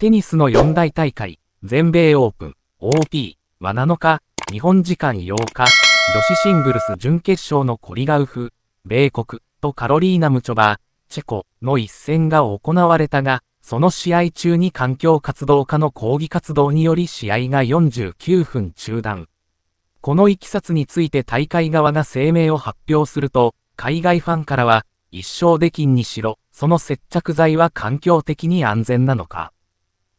テニスの四大大会、全米オープン、OP は7日、日本時間8日、女子シングルス準決勝のコリガウフ、米国とカロリーナ・ムチョバー、チェコの一戦が行われたが、その試合中に環境活動家の抗議活動により試合が49分中断。このいきさつについて大会側が声明を発表すると、海外ファンからは、一生できんにしろ、その接着剤は環境的に安全なのか。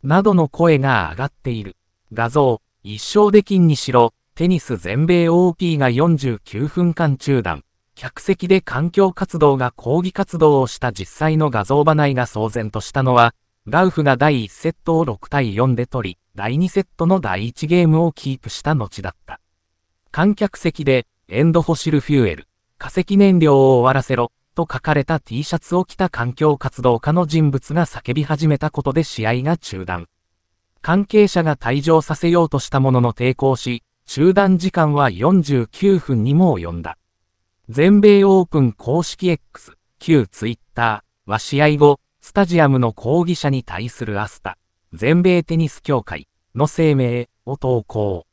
などの声が上がっている。画像、一生で金にしろ、テニス全米 OP が49分間中断。客席で環境活動が抗議活動をした実際の画像場内が騒然としたのは、ラウフが第1セットを6対4で取り、第2セットの第1ゲームをキープした後だった。観客席で、エンドフォシルフューエル、化石燃料を終わらせろ、と書かれた T シャツを着た環境活動家の人物が叫び始めたことで試合が中断。関係者が退場させようとしたものの抵抗し、中断時間は49分にも及んだ。全米オープン公式 X、旧 Twitter は試合後、スタジアムの抗議者に対するアスタ、全米テニス協会の声明を投稿。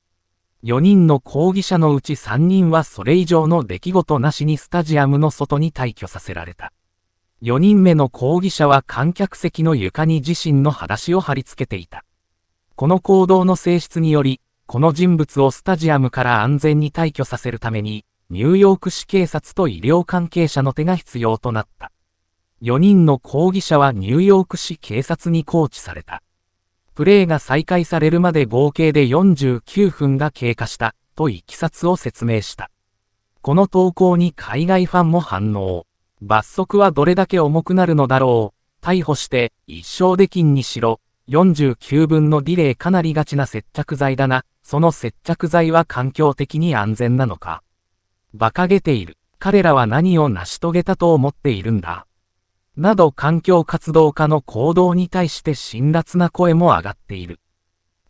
4人の抗議者のうち3人はそれ以上の出来事なしにスタジアムの外に退去させられた。4人目の抗議者は観客席の床に自身の裸足を貼り付けていた。この行動の性質により、この人物をスタジアムから安全に退去させるために、ニューヨーク市警察と医療関係者の手が必要となった。4人の抗議者はニューヨーク市警察に拘置された。プレーが再開されるまで合計で49分が経過した、といきさつを説明した。この投稿に海外ファンも反応。罰則はどれだけ重くなるのだろう。逮捕して一生で金にしろ。49分のディレイかなりがちな接着剤だな。その接着剤は環境的に安全なのか。馬鹿げている。彼らは何を成し遂げたと思っているんだ。など環境活動家の行動に対して辛辣な声も上がっている。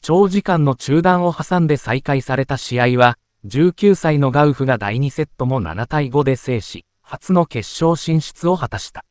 長時間の中断を挟んで再開された試合は、19歳のガウフが第2セットも7対5で制し、初の決勝進出を果たした。